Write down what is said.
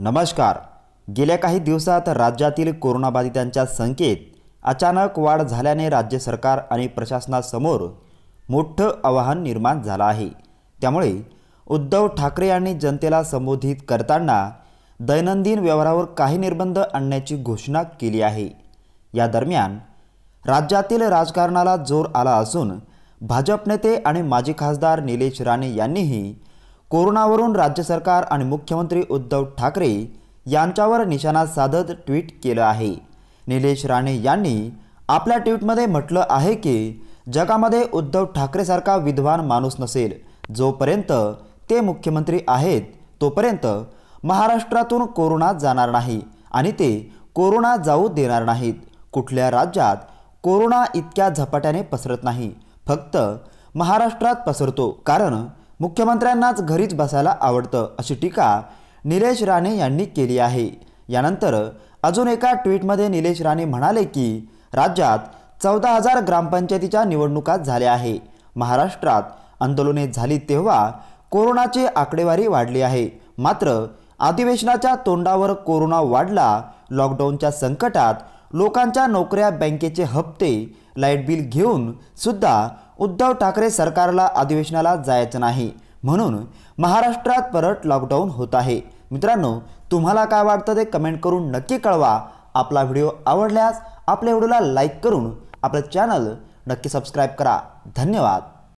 नमस्कार गेल्या काही दिवसात राज्यातील कोरोनाबाधितांच्या संख्येत अचानक वाढ झाल्याने राज्य सरकार आणि प्रशासनासमोर मोठं आव्हान निर्माण झालं आहे त्यामुळे उद्धव ठाकरे यांनी जनतेला संबोधित करताना दैनंदिन व्यवहारावर काही निर्बंध आणण्याची घोषणा केली आहे या दरम्यान राज्यातील राजकारणाला जोर आला असून भाजप नेते आणि माजी खासदार निलेश राणे यांनीही कोरोनावरून राज्य सरकार आणि मुख्यमंत्री उद्धव ठाकरे यांच्यावर निशाणा साधत ट्विट केलं आहे निलेश राणे यांनी आपल्या ट्विटमध्ये म्हटलं आहे की जगामध्ये उद्धव ठाकरेसारखा विद्वान माणूस नसेल जोपर्यंत ते मुख्यमंत्री आहेत तोपर्यंत महाराष्ट्रातून कोरोना जाणार नाही आणि ते कोरोना जाऊ देणार नाहीत कुठल्या राज्यात कोरोना इतक्या झपाट्याने पसरत नाही फक्त महाराष्ट्रात पसरतो कारण मुख्यमंत्र्यांनाच घरीच बसायला आवडतं अशी टीका निलेश राणे यांनी केली आहे यानंतर अजून एका ट्विटमध्ये निलेश राणे म्हणाले की राज्यात चौदा हजार ग्रामपंचायतीच्या निवडणुका झाल्या आहे महाराष्ट्रात आंदोलने झाली तेव्हा कोरोनाची आकडेवारी वाढली आहे मात्र अधिवेशनाच्या तोंडावर कोरोना वाढला लॉकडाऊनच्या संकटात लोकांच्या नोकऱ्या बँकेचे हप्ते लाईट बिल घेऊन सुद्धा उद्धव ठाकरे सरकारला अधिवेशनाला जायचं नाही म्हणून महाराष्ट्रात परत लॉकडाऊन होत आहे मित्रांनो तुम्हाला काय वाटतं ते कमेंट करून नक्की कळवा आपला व्हिडिओ आवडल्यास आपल्या व्हिडिओला लाईक करून आपलं चॅनल नक्की सबस्क्राईब करा धन्यवाद